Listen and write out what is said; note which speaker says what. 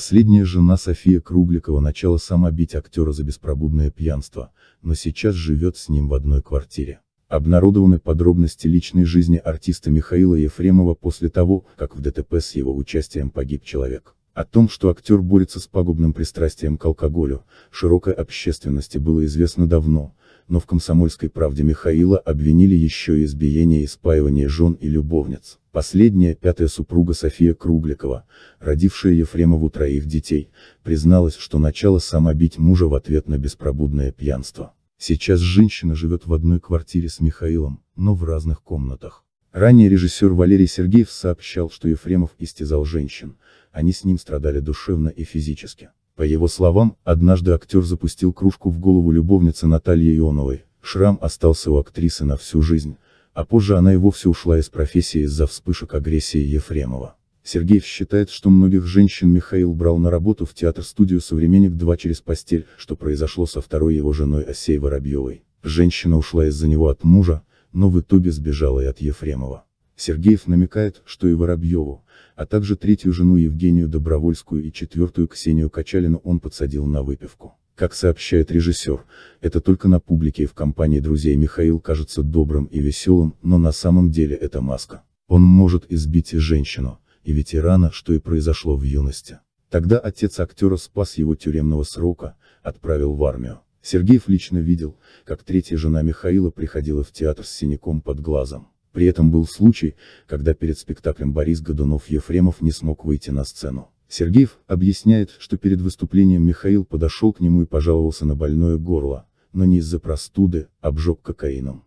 Speaker 1: Последняя жена София Кругликова начала сама бить актера за беспробудное пьянство, но сейчас живет с ним в одной квартире. Обнародованы подробности личной жизни артиста Михаила Ефремова после того, как в ДТП с его участием погиб человек. О том, что актер борется с пагубным пристрастием к алкоголю, широкой общественности было известно давно, но в «Комсомольской правде» Михаила обвинили еще и избиение и спаивание жен и любовниц. Последняя, пятая супруга София Кругликова, родившая Ефремову троих детей, призналась, что начала сама бить мужа в ответ на беспробудное пьянство. Сейчас женщина живет в одной квартире с Михаилом, но в разных комнатах. Ранее режиссер Валерий Сергеев сообщал, что Ефремов истязал женщин, они с ним страдали душевно и физически. По его словам, однажды актер запустил кружку в голову любовницы Натальи Ионовой, шрам остался у актрисы на всю жизнь, а позже она и вовсе ушла из профессии из-за вспышек агрессии Ефремова. Сергей считает, что многих женщин Михаил брал на работу в театр-студию «Современник-2» через постель, что произошло со второй его женой Осей Воробьевой. Женщина ушла из-за него от мужа, но в итоге сбежала и от Ефремова. Сергеев намекает, что и Воробьеву, а также третью жену Евгению Добровольскую и четвертую Ксению Качалину он подсадил на выпивку. Как сообщает режиссер, это только на публике и в компании друзей Михаил кажется добрым и веселым, но на самом деле это маска. Он может избить и женщину, и ветерана, что и произошло в юности. Тогда отец актера спас его тюремного срока, отправил в армию. Сергеев лично видел, как третья жена Михаила приходила в театр с синяком под глазом. При этом был случай, когда перед спектаклем Борис Годунов-Ефремов не смог выйти на сцену. Сергеев объясняет, что перед выступлением Михаил подошел к нему и пожаловался на больное горло, но не из-за простуды, а обжег кокаином.